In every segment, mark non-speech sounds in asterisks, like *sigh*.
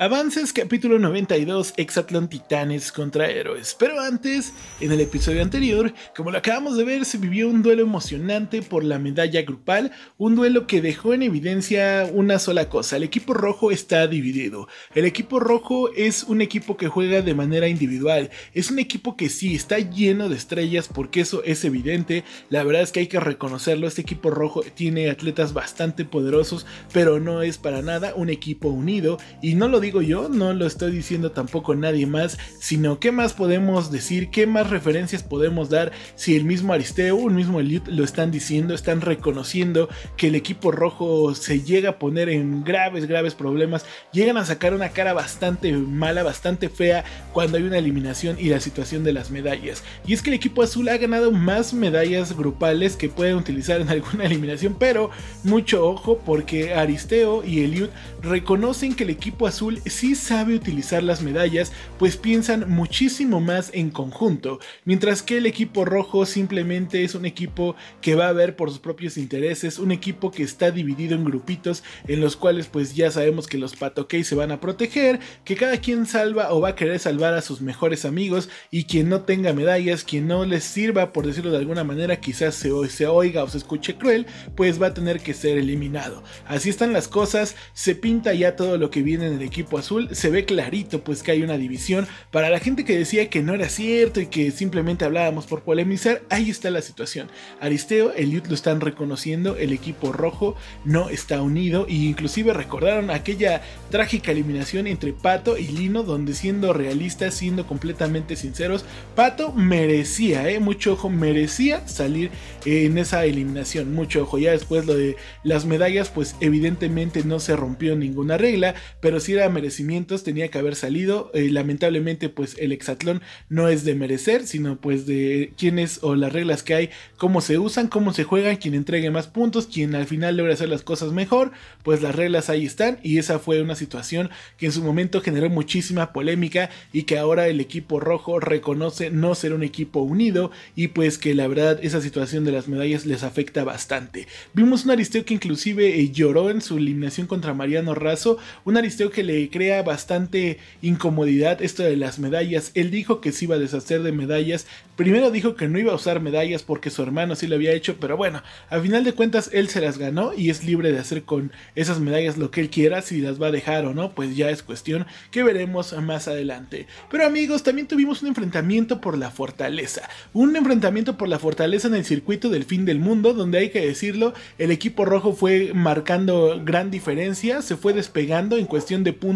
Avances capítulo 92 Exatlantitanes Titanes contra Héroes. Pero antes, en el episodio anterior, como lo acabamos de ver, se vivió un duelo emocionante por la medalla grupal, un duelo que dejó en evidencia una sola cosa, el equipo rojo está dividido. El equipo rojo es un equipo que juega de manera individual, es un equipo que sí está lleno de estrellas porque eso es evidente, la verdad es que hay que reconocerlo, este equipo rojo tiene atletas bastante poderosos, pero no es para nada un equipo unido y no lo digo digo yo, no lo estoy diciendo tampoco nadie más, sino qué más podemos decir, qué más referencias podemos dar si el mismo Aristeo, o el mismo Eliud lo están diciendo, están reconociendo que el equipo rojo se llega a poner en graves, graves problemas, llegan a sacar una cara bastante mala, bastante fea cuando hay una eliminación y la situación de las medallas. Y es que el equipo azul ha ganado más medallas grupales que pueden utilizar en alguna *laughs* eliminación, pero mucho ojo porque Aristeo y Eliud reconocen que el equipo azul si sabe utilizar las medallas, pues piensan muchísimo más en conjunto, mientras que el equipo rojo simplemente es un equipo que va a ver por sus propios intereses, un equipo que está dividido en grupitos en los cuales pues ya sabemos que los patoques se van a proteger, que cada quien salva o va a querer salvar a sus mejores amigos y quien no tenga medallas, quien no les sirva por decirlo de alguna manera, quizás se, se oiga o se escuche cruel, pues va a tener que ser eliminado. Así están las cosas, se pinta ya todo lo que viene en el equipo azul, se ve clarito pues que hay una división. Para la gente que decía que no era cierto y que simplemente hablábamos por polemizar, ahí está la situación. Aristeo, Eliud lo están reconociendo, el equipo rojo no está unido e inclusive recordaron aquella trágica eliminación entre Pato y Lino donde siendo realistas, siendo completamente sinceros, Pato merecía, ¿eh? mucho ojo, merecía salir en esa eliminación, mucho ojo. Ya después lo de las medallas pues evidentemente no se rompió ninguna regla, pero si sí era merecimientos, tenía que haber salido. Eh, lamentablemente, pues el hexatlón no es de merecer, sino pues de quiénes o las reglas que hay, cómo se usan, cómo se juegan, quien entregue más puntos, quien al final logra hacer las cosas mejor, pues las reglas ahí están. Y esa fue una situación que en su momento generó muchísima polémica y que ahora el equipo rojo reconoce no ser un equipo unido y pues que la verdad esa situación de las medallas les afecta bastante. Vimos un Aristeo que inclusive eh, lloró en su eliminación contra Mariano Razo, un Aristeo que le eh, crea bastante incomodidad esto de las medallas. Él dijo que se iba a deshacer de medallas. Primero dijo que no iba a usar medallas porque su hermano sí lo había hecho, pero bueno, a final de cuentas él se las ganó y es libre de hacer con esas medallas lo que él quiera, si las va a dejar o no, pues ya es cuestión que veremos más adelante. Pero amigos, también tuvimos un enfrentamiento por la fortaleza. Un enfrentamiento por la fortaleza en el circuito del fin del mundo, donde hay que decirlo, el equipo rojo fue marcando gran diferencia, se fue despegando en cuestión de puntos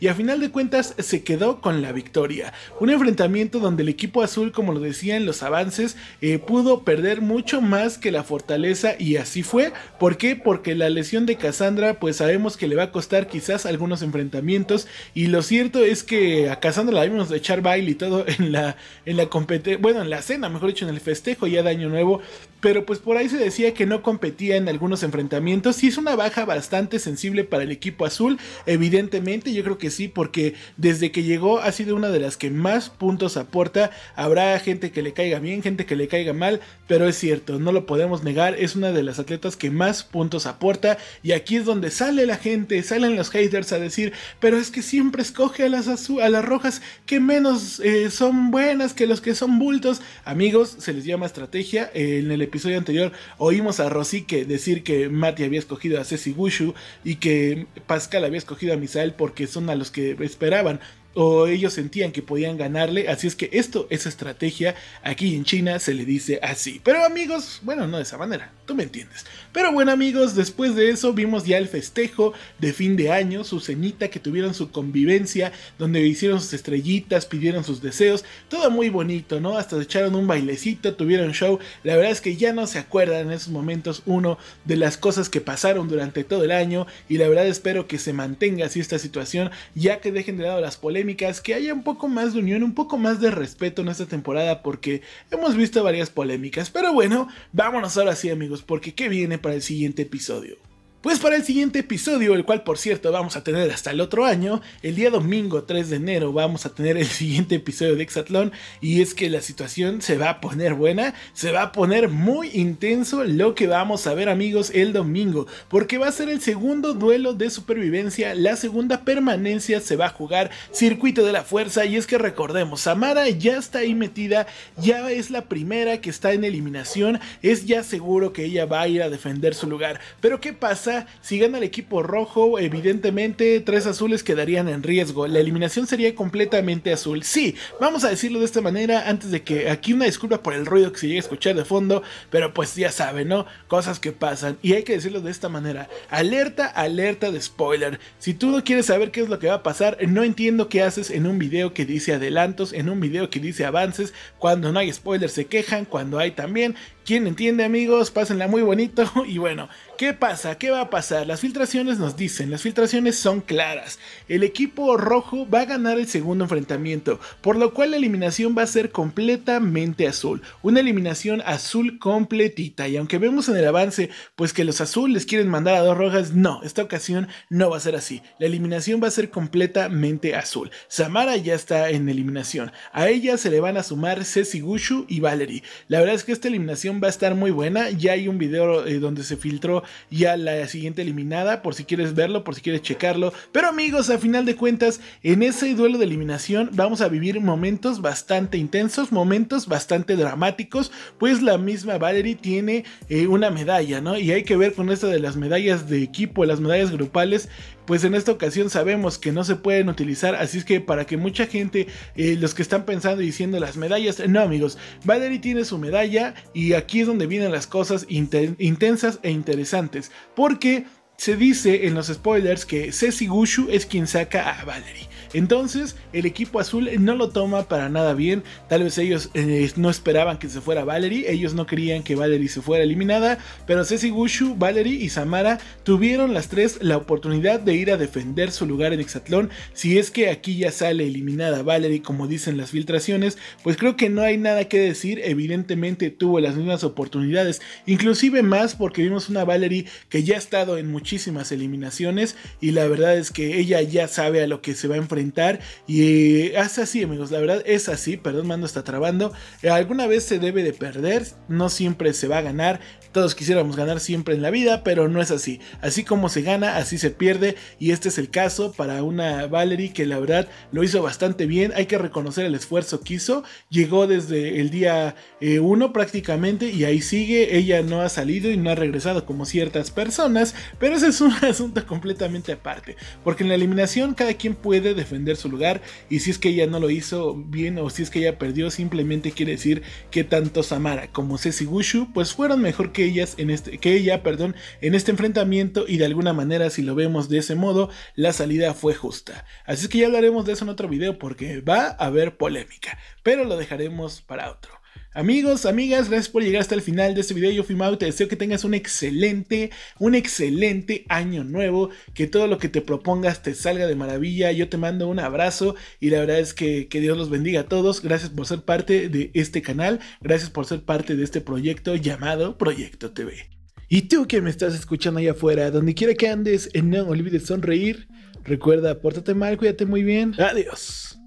y a final de cuentas se quedó con la victoria. Un enfrentamiento donde el equipo azul, como lo decía en los avances, eh, pudo perder mucho más que la fortaleza y así fue. ¿Por qué? Porque la lesión de Cassandra pues sabemos que le va a costar quizás algunos enfrentamientos y lo cierto es que a Cassandra la vimos de echar baile y todo en la, en la competencia, bueno en la cena, mejor dicho en el festejo ya de año nuevo pero pues por ahí se decía que no competía en algunos enfrentamientos y es una baja bastante sensible para el equipo azul, evidentemente yo creo que sí, porque desde que llegó ha sido una de las que más puntos aporta, habrá gente que le caiga bien, gente que le caiga mal, pero es cierto, no lo podemos negar, es una de las atletas que más puntos aporta y aquí es donde sale la gente, salen los haters a decir, pero es que siempre escoge a las, a las rojas que menos eh, son buenas que los que son bultos, amigos, se les llama estrategia, eh, en el episodio anterior oímos a Rosique decir que Mati había escogido a Ceci Wushu y que Pascal había escogido a Misael porque son a los que esperaban o ellos sentían que podían ganarle, así es que esto es estrategia, aquí en China se le dice así. Pero amigos, bueno, no de esa manera, tú me entiendes. Pero bueno amigos, después de eso vimos ya el festejo de fin de año, su ceñita que tuvieron su convivencia, donde hicieron sus estrellitas, pidieron sus deseos, todo muy bonito, ¿no? Hasta echaron un bailecito, tuvieron show, la verdad es que ya no se acuerdan en esos momentos uno de las cosas que pasaron durante todo el año y la verdad espero que se mantenga así esta situación, ya que dejen de lado las polémicas, que haya un poco más de unión, un poco más de respeto en esta temporada, porque hemos visto varias polémicas. Pero bueno, vámonos ahora sí amigos, porque ¿qué viene para el siguiente episodio? Pues para el siguiente episodio, el cual por cierto vamos a tener hasta el otro año, el día domingo 3 de enero vamos a tener el *laughs* siguiente episodio de Exatlón y es que la situación se va a poner buena, se va a poner muy intenso lo que vamos a ver amigos el domingo, porque va a ser el segundo duelo de supervivencia, la segunda permanencia se va a jugar circuito de la fuerza y es que recordemos, Samara ya está ahí metida, ya es la primera que está en eliminación, es ya seguro que ella va a ir a defender su lugar, pero ¿qué pasa? Si gana el equipo rojo, evidentemente tres azules quedarían en riesgo. La eliminación sería completamente azul. Sí, vamos a decirlo de esta manera antes de que aquí una disculpa por el ruido que se llegue a escuchar de fondo, pero pues ya saben, ¿no? Cosas que pasan. Y hay que decirlo de esta manera. Alerta, alerta de spoiler. Si tú no quieres saber qué es lo que va a pasar, no entiendo qué haces en un video que dice adelantos, en un video que dice avances, cuando no hay spoiler se quejan, cuando hay también, ¿Quién entiende amigos, pásenla muy bonito. *laughs* Y bueno, ¿qué pasa? ¿Qué va a pasar? Las filtraciones nos dicen, las filtraciones son claras. El equipo rojo va a ganar el segundo enfrentamiento, por lo cual la eliminación va a ser completamente azul. Una eliminación azul completita. Y aunque vemos en el avance, pues que los azules quieren mandar a dos rojas, no, esta ocasión no va a ser así. La eliminación va a ser completamente azul. Samara ya está en eliminación. A ella se le van a sumar Ceci Gushu y Valerie. La verdad es que esta eliminación va va a estar muy buena. Ya hay un video eh, donde se filtró ya la siguiente eliminada, por si quieres verlo, por si quieres checarlo. Pero amigos, a final de cuentas, en ese duelo de eliminación vamos a vivir momentos bastante intensos, momentos bastante dramáticos, pues la misma Valerie tiene eh, una medalla, ¿no? Y hay que ver con esto de las medallas de equipo, las medallas grupales, pues en esta ocasión sabemos que no se pueden utilizar, así es que para que mucha gente, eh, los que están pensando y diciendo las medallas, no amigos, Valerie tiene su medalla y aquí es donde vienen las cosas intensas e interesantes, porque se dice en los spoilers que Ceci Gushu es quien saca a Valerie. Entonces, el equipo azul no lo toma para nada bien. Tal vez ellos eh, no esperaban que se fuera Valerie, ellos no querían que Valerie se fuera eliminada, pero Ceci Gushu, Valerie y Samara tuvieron las tres la oportunidad de ir a defender su lugar en Hexatlón. Si es que aquí ya sale eliminada Valerie, como dicen las filtraciones, pues creo que no hay nada que decir. Evidentemente tuvo las mismas oportunidades, inclusive más porque vimos una Valerie que ya ha estado en muchísimas muchísimas eliminaciones y la verdad es que ella ya sabe a lo que se va a enfrentar y eh, es así amigos, la verdad es así, perdón, mando está trabando, eh, alguna vez se debe de perder, no siempre se va a ganar, todos quisiéramos ganar siempre en la vida, pero no es así, así como se gana, así se pierde y este es el caso para una Valerie que la verdad lo hizo bastante bien, hay que reconocer el esfuerzo que hizo, llegó desde el día 1 eh, prácticamente y ahí sigue, ella no ha salido y no ha regresado como ciertas personas, pero es un *laughs* asunto completamente aparte, porque en la eliminación cada quien puede defender su lugar y si es que ella no lo hizo bien o si es que ella perdió, simplemente quiere decir que tanto Samara como Ceci Wushu pues fueron mejor que ellas en este que ella, perdón, en este enfrentamiento y de alguna manera si lo vemos de ese modo, la salida fue justa. Así es que ya hablaremos de eso en otro video porque va a haber polémica, pero lo dejaremos para otro. Amigos, amigas, gracias por llegar hasta el final de este video. Yo fui Mau, te deseo que tengas un excelente, un excelente año nuevo, que todo lo que te propongas te salga de maravilla. Yo te mando un abrazo y la verdad es que, que Dios los bendiga a todos. Gracias por ser parte de este canal, gracias por ser parte de este proyecto llamado Proyecto TV. Y tú que me estás escuchando allá afuera, donde quiera que andes, no olvides sonreír. Recuerda, pórtate mal, cuídate muy bien. Adiós.